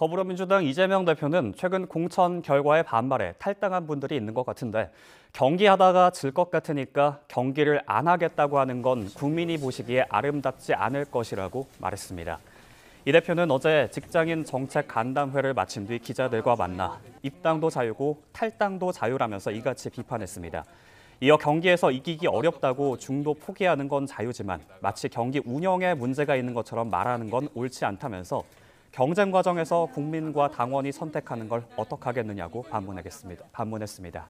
더불어민주당 이재명 대표는 최근 공천 결과에 반발해 탈당한 분들이 있는 것 같은데 경기하다가 질 것 같으니까 경기를 안 하겠다고 하는 건 국민이 보시기에 아름답지 않을 것이라고 말했습니다. 이 대표는 어제 직장인 정책 간담회를 마친 뒤 기자들과 만나 입당도 자유고 탈당도 자유라면서 이같이 비판했습니다. 이어 경기에서 이기기 어렵다고 중도 포기하는 건 자유지만 마치 경기 운영에 문제가 있는 것처럼 말하는 건 옳지 않다면서 경쟁 과정에서 국민과 당원이 선택하는 걸 어떻게 하겠느냐고 반문하겠습니다. 반문했습니다.